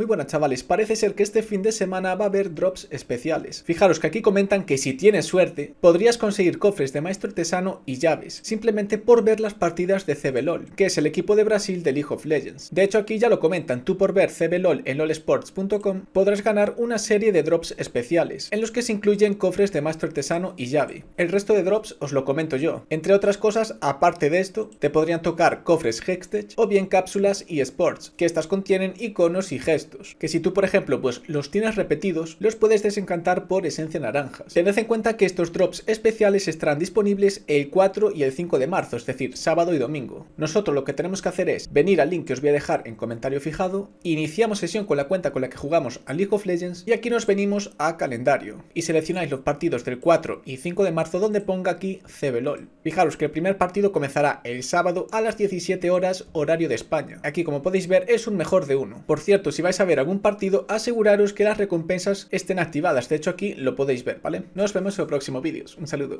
Muy buenas chavales, parece ser que este fin de semana va a haber drops especiales. Fijaros que aquí comentan que si tienes suerte, podrías conseguir cofres de maestro artesano y llaves, simplemente por ver las partidas de CBLOL, que es el equipo de Brasil del League of Legends. De hecho aquí ya lo comentan, tú por ver CBLOL en lolsports.com podrás ganar una serie de drops especiales, en los que se incluyen cofres de maestro artesano y llave. El resto de drops os lo comento yo. Entre otras cosas, aparte de esto, te podrían tocar cofres Hextech o bien cápsulas y sports, que estas contienen iconos y gestos que si tú por ejemplo pues los tienes repetidos, los puedes desencantar por esencia naranjas. Tened en cuenta que estos drops especiales estarán disponibles el 4 y el 5 de marzo, es decir, sábado y domingo. Nosotros lo que tenemos que hacer es venir al link que os voy a dejar en comentario fijado, iniciamos sesión con la cuenta con la que jugamos a League of Legends y aquí nos venimos a calendario y seleccionáis los partidos del 4 y 5 de marzo donde ponga aquí CBLOL. Fijaros que el primer partido comenzará el sábado a las 17 horas horario de España. Aquí como podéis ver es un mejor de uno. Por cierto, si vais a ver algún partido, aseguraros que las recompensas estén activadas. De hecho, aquí lo podéis ver, ¿vale? Nos vemos en el próximo vídeo. Un saludo.